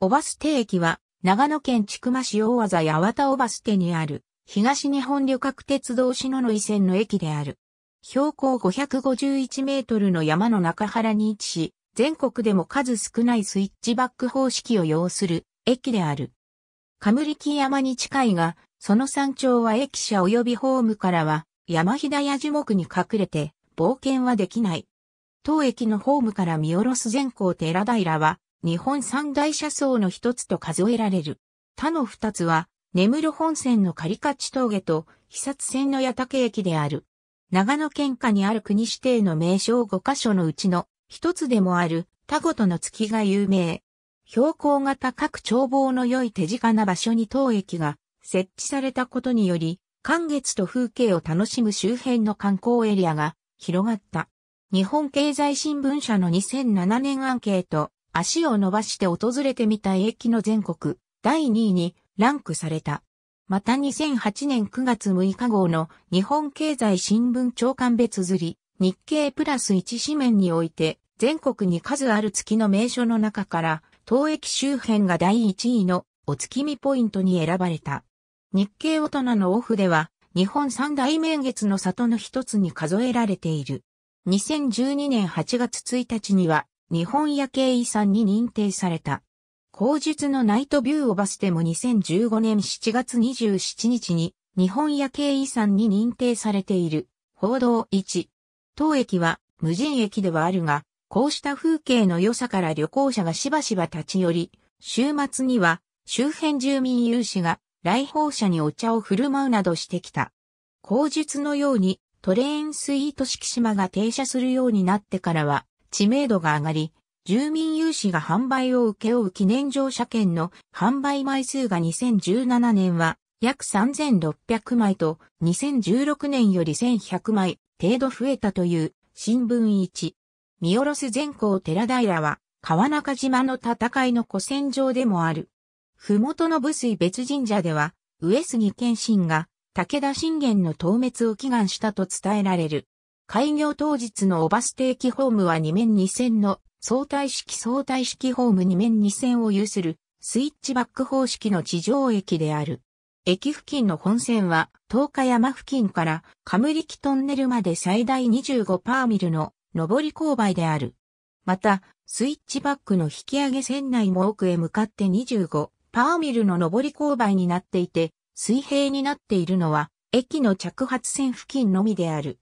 小バステ駅は、長野県千曲市大和八幡小バス手にある、東日本旅客鉄道篠ののい線の駅である。標高551メートルの山の中原に位置し、全国でも数少ないスイッチバック方式を要する駅である。リキ山に近いが、その山頂は駅舎及びホームからは山ひだや樹木に隠れて冒険はできない。当駅のホームから見下ろす全校寺平は日本三大車窓の一つと数えられる。他の二つは、根室本線の刈勝峠と、肥薩線の八竹駅である。長野県下にある国指定の名称5カ所のうちの一つでもある田ごとの月が有名。標高が高く眺望の良い手近な場所に当駅が設置されたことにより、寒月と風景を楽しむ周辺の観光エリアが広がった。日本経済新聞社の2007年アンケート、足を伸ばして訪れてみた駅の全国第2位にランクされた。また2008年9月6日号の日本経済新聞長官別釣り日経プラス1紙面において全国に数ある月の名所の中から当駅周辺が第1位のお月見ポイントに選ばれた。日経大人のオフでは日本三大名月の里の一つに数えられている。2012年8月1日には日本夜景遺産に認定された。後述のナイトビューオバスでも2015年7月27日に日本夜景遺産に認定されている報道1。当駅は無人駅ではあるが、こうした風景の良さから旅行者がしばしば立ち寄り、週末には周辺住民有志が来訪者にお茶を振る舞うなどしてきた。口述のようにトレーンスイート式島が停車するようになってからは知名度が上がり、住民有志が販売を請け負う記念乗車券の販売枚数が2017年は約3600枚と2016年より1100枚程度増えたという新聞1。見下ろす全校寺平は川中島の戦いの古戦場でもある。ふもとの武水別神社では上杉謙信が武田信玄の倒滅を祈願したと伝えられる。開業当日のオバステーキホームは2面2線の相対式相対式ホーム2面2線を有するスイッチバック方式の地上駅である。駅付近の本線は東日山付近からカムリキトンネルまで最大25パーミルの上り勾配である。また、スイッチバックの引き上げ線内も奥へ向かって25パーミルの上り勾配になっていて、水平になっているのは駅の着発線付近のみである。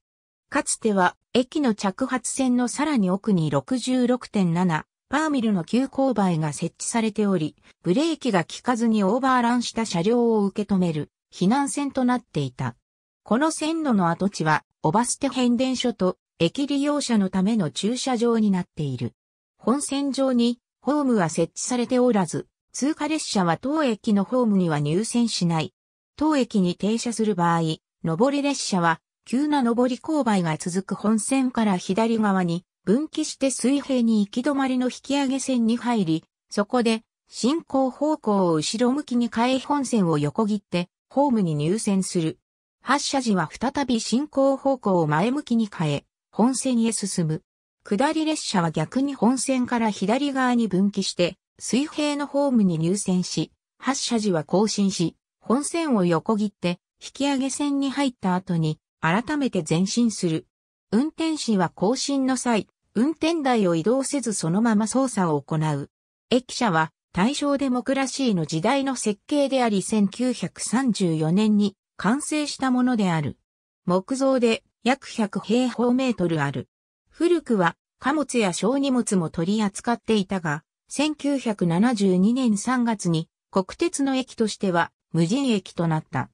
かつては駅の着発線のさらに奥に66.7パーミルの急勾配が設置されており、ブレーキが効かずにオーバーランした車両を受け止める避難線となっていた。この線路の跡地は、オバステ変電所と駅利用者のための駐車場になっている。本線上にホームは設置されておらず、通過列車は当駅のホームには入線しない。当駅に停車する場合、上り列車は急な上り勾配が続く本線から左側に分岐して水平に行き止まりの引き上げ線に入り、そこで進行方向を後ろ向きに変え本線を横切ってホームに入線する。発車時は再び進行方向を前向きに変え、本線へ進む。下り列車は逆に本線から左側に分岐して、水平のホームに入線し、発車時は更新し、本線を横切って、引き上げ線に入った後に、改めて前進する。運転士は更新の際、運転台を移動せずそのまま操作を行う。駅舎は大正デモクラシーの時代の設計であり1934年に完成したものである。木造で約100平方メートルある。古くは貨物や小荷物も取り扱っていたが、1972年3月に国鉄の駅としては無人駅となった。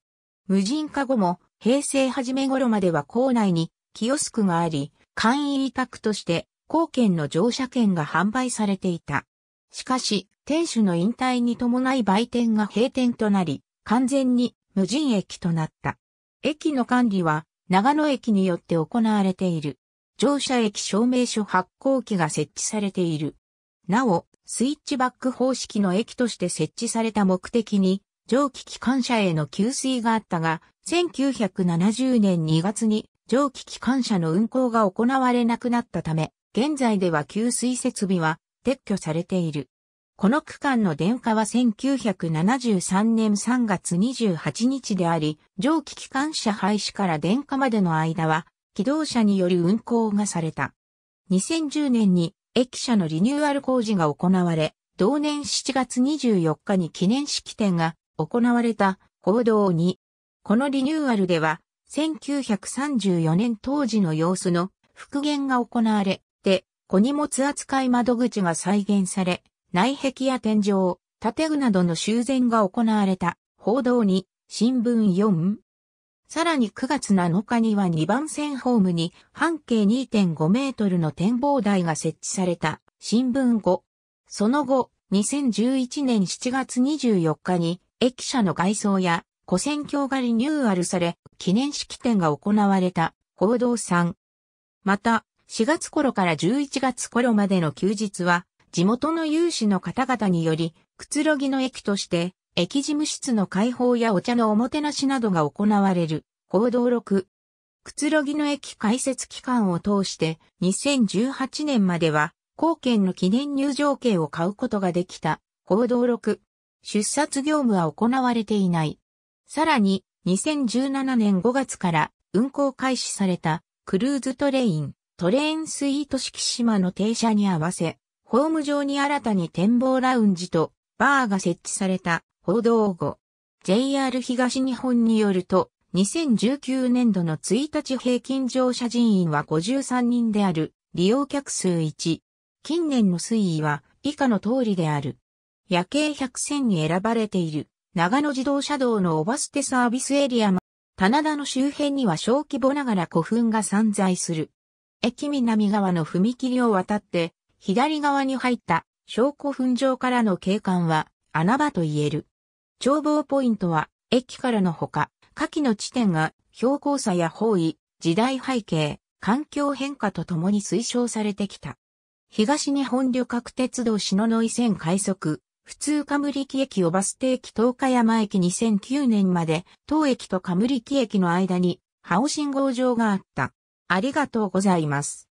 無人化後も平成初め頃までは校内にキオスクがあり、簡易委託として貢券の乗車券が販売されていた。しかし、店主の引退に伴い売店が閉店となり、完全に無人駅となった。駅の管理は長野駅によって行われている。乗車駅証明書発行機が設置されている。なお、スイッチバック方式の駅として設置された目的に、蒸気機関車への給水があったが、1970年2月に蒸気機関車の運行が行われなくなったため、現在では給水設備は撤去されている。この区間の電化は1973年3月28日であり、蒸気機関車廃止から電化までの間は、機動車による運行がされた。2010年に駅舎のリニューアル工事が行われ、同年7月24日に記念式典が行われた行動に、このリニューアルでは、1934年当時の様子の復元が行われて、小荷物扱い窓口が再現され、内壁や天井、建具などの修繕が行われた報道に新聞4。さらに9月7日には2番線ホームに半径2.5メートルの展望台が設置された新聞5。その後、2011年7月24日に駅舎の外装や古戦橋がリニューアルされ、記念式典が行われた報道山。また、4月頃から11月頃までの休日は、地元の有志の方々により、くつろぎの駅として、駅事務室の開放やお茶のおもてなしなどが行われる、報道6。くつろぎの駅開設期間を通して、2018年までは、貢献の記念入場券を買うことができた、報道6。出札業務は行われていない。さらに、2017年5月から運行開始されたクルーズトレイン、トレインスイート敷島の停車に合わせ、ホーム上に新たに展望ラウンジとバーが設置された報道後、JR 東日本によると、2019年度の1日平均乗車人員は53人である、利用客数1。近年の推移は以下の通りである。夜景100選に選ばれている。長野自動車道のオバステサービスエリアも、棚田の周辺には小規模ながら古墳が散在する。駅南側の踏切を渡って、左側に入った小古墳場からの景観は穴場と言える。眺望ポイントは、駅からのほか、下記の地点が標高差や方位、時代背景、環境変化とともに推奨されてきた。東日本旅客鉄道篠ノ井線快速、普通リキ駅をバス停駅東海山駅2009年まで、当駅とリキ駅の間に、青信号場があった。ありがとうございます。